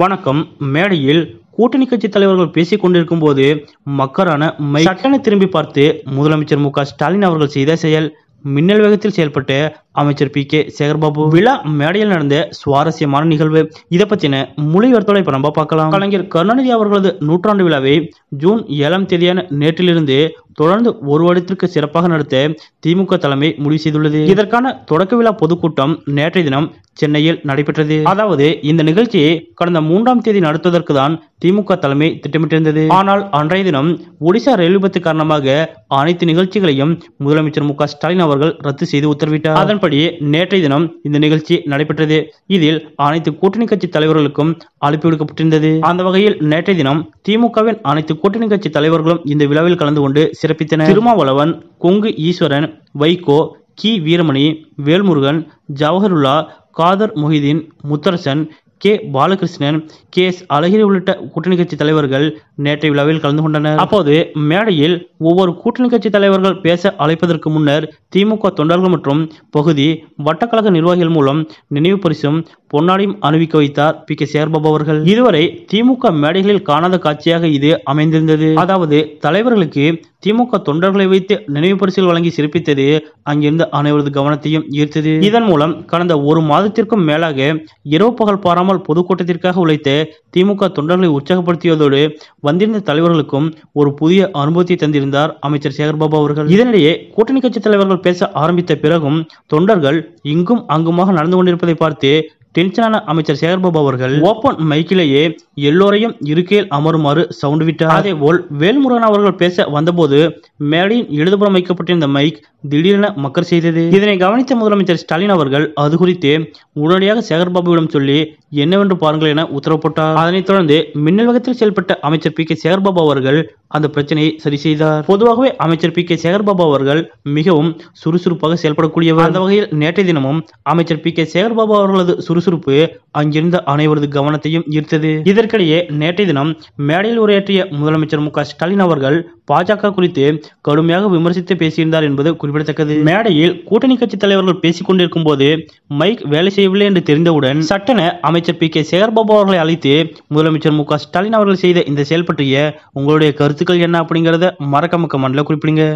வணக்கம் மேடையில் கூட்டணி கட்சி தலைவர்கள் பேசிக் கொண்டிருக்கும் போது மக்களான சட்டனை திரும்பி பார்த்து முதலமைச்சர் மு ஸ்டாலின் அவர்கள் செய்த செயல் மின்னல் வேகத்தில் செயல்பட்டு அமைச்சர் பி கே சேகர்பாபு விழா மேடையில் நடந்த சுவாரஸ்யமான நிகழ்வு இதை பத்தின மொழிவர்த்தோட இப்போ நம்ம பார்க்கலாம் கலைஞர் கருணாநிதி அவர்களது நூற்றாண்டு விழாவை ஜூன் ஏழாம் தேதியான நேற்றிலிருந்து தொடர்ந்து ஒரு வருடத்திற்கு சிறப்பாக நடத்த திமுக தலைமை முடிவு செய்துள்ளது இதற்கான தொடக்க விழா பொதுக்கூட்டம் நேற்றைய தினம் சென்னையில் நடைபெற்றது அதாவது இந்த நிகழ்ச்சியை கடந்த மூன்றாம் தேதி நடத்துவதற்கு தான் திமுக தலைமை திட்டமிட்டிருந்தது ஆனால் அன்றைய தினம் ஒடிசா ரயில் விபத்து காரணமாக அனைத்து நிகழ்ச்சிகளையும் முதலமைச்சர் மு ஸ்டாலின் அவர்கள் ரத்து செய்து உத்தரவிட்டார் அதன்படி நேற்றைய தினம் இந்த நிகழ்ச்சி நடைபெற்றது இதில் அனைத்து கூட்டணி கட்சி தலைவர்களுக்கும் விடுக்கப்பட்டிருந்தது அந்த வகையில் நேற்றைய தினம் திமுகவின் அனைத்து கூட்டணி கட்சி தலைவர்களும் இந்த விழாவில் கலந்து கொண்டு சிறப்பித்தனர் திருமாவளவன் கொங்கு ஈஸ்வரன் வைகோ கி Veeramani Velmurugan Jawahirullah Kader Mohideen Mutharasan K Balakrishnan K S Alagiri உள்ளிட்ட கூட்டணி கட்சி தலைவர்கள் நேற்றைய விழாவில் கலந்து கொண்டனர் அப்போது மேடையில் ஒவ்வொரு கூட்டணி கட்சி தலைவர்கள் பேச அழைப்பதற்கு முன்னர் திமுக தொண்டர்கள் மற்றும் பகுதி வட்டக்கழக நிர்வாகிகள் மூலம் நினைவு பரிசும் பொன்னாடியும் அணிவிக்க வைத்தார் பி கே சேர்பாபு அவர்கள் இதுவரை திமுக மேடைகளில் காணாத காட்சியாக இது அமைந்திருந்தது அதாவது தலைவர்களுக்கு திமுக தொண்டர்களை வைத்து நினைவு பரிசுகள் வழங்கி சிறப்பித்தது அங்கிருந்து அனைவரது கவனத்தையும் ஈர்த்தது இதன் மூலம் கடந்த ஒரு மாதத்திற்கும் மேலாக இரவு பகல் பாராமல் பொதுக்கூட்டத்திற்காக உழைத்த திமுக தொண்டர்களை உற்சாகப்படுத்தியதோடு வந்திருந்த தலைவர்களுக்கும் ஒரு புதிய அனுபவத்தை தந்திருந்தார் அமைச்சர் சேகர்பாபு அவர்கள் இதனிடையே கூட்டணி கட்சி தலைவர்கள் பேச ஆரம்பித்த பிறகும் தொண்டர்கள் இங்கும் அங்குமாக நடந்து கொண்டிருப்பதை பார்த்து டென்ஷனான அமைச்சர் சேகர்பாபு அவர்கள் ஓபன் மைக்கிலேயே எல்லோரையும் இருக்கையில் அமருமாறு சவுண்ட் விட்டார் வேல்முருகன் அவர்கள் பேச வந்தபோது மேடையின் வைக்கப்பட்டிருந்த மைக் திடீரென மக்கர் செய்தது இதனை கவனித்த முதலமைச்சர் ஸ்டாலின் அவர்கள் அது குறித்து உடனடியாக சேகர்பாபுவிடம் சொல்லி என்னவென்று பாருங்கள் என உத்தரவிட்டார் அதனைத் தொடர்ந்து மின்னல் செயல்பட்ட அமைச்சர் பி கே சேகர்பாபு அவர்கள் அந்த பிரச்சனையை சரி செய்தார் பொதுவாகவே அமைச்சர் பி கே சேகர்பாபு அவர்கள் மிகவும் சுறுசுறுப்பாக செயல்படக்கூடியவர் அந்த வகையில் நேற்றைய தினமும் அமைச்சர் பி கே சேகர்பாபு அவர்களது சுறு சுறுசுறுப்பு அங்கிருந்த அனைவரது கவனத்தையும் ஈர்த்தது இதற்கிடையே நேற்றைய தினம் மேடையில் உரையாற்றிய முதலமைச்சர் மு ஸ்டாலின் அவர்கள் பாஜக குறித்து கடுமையாக விமர்சித்து பேசியிருந்தார் என்பது குறிப்பிடத்தக்கது மேடையில் கூட்டணி கட்சி தலைவர்கள் பேசிக் கொண்டிருக்கும் போது மைக் வேலை செய்யவில்லை என்று தெரிந்தவுடன் சட்டென அமைச்சர் பி கே சேகர்பாபு அவர்களை அழைத்து முதலமைச்சர் மு ஸ்டாலின் அவர்கள் செய்த இந்த செயல் பற்றிய உங்களுடைய கருத்துக்கள் என்ன அப்படிங்கறத மறக்க மக்க மண்டல குறிப்பிடுங்க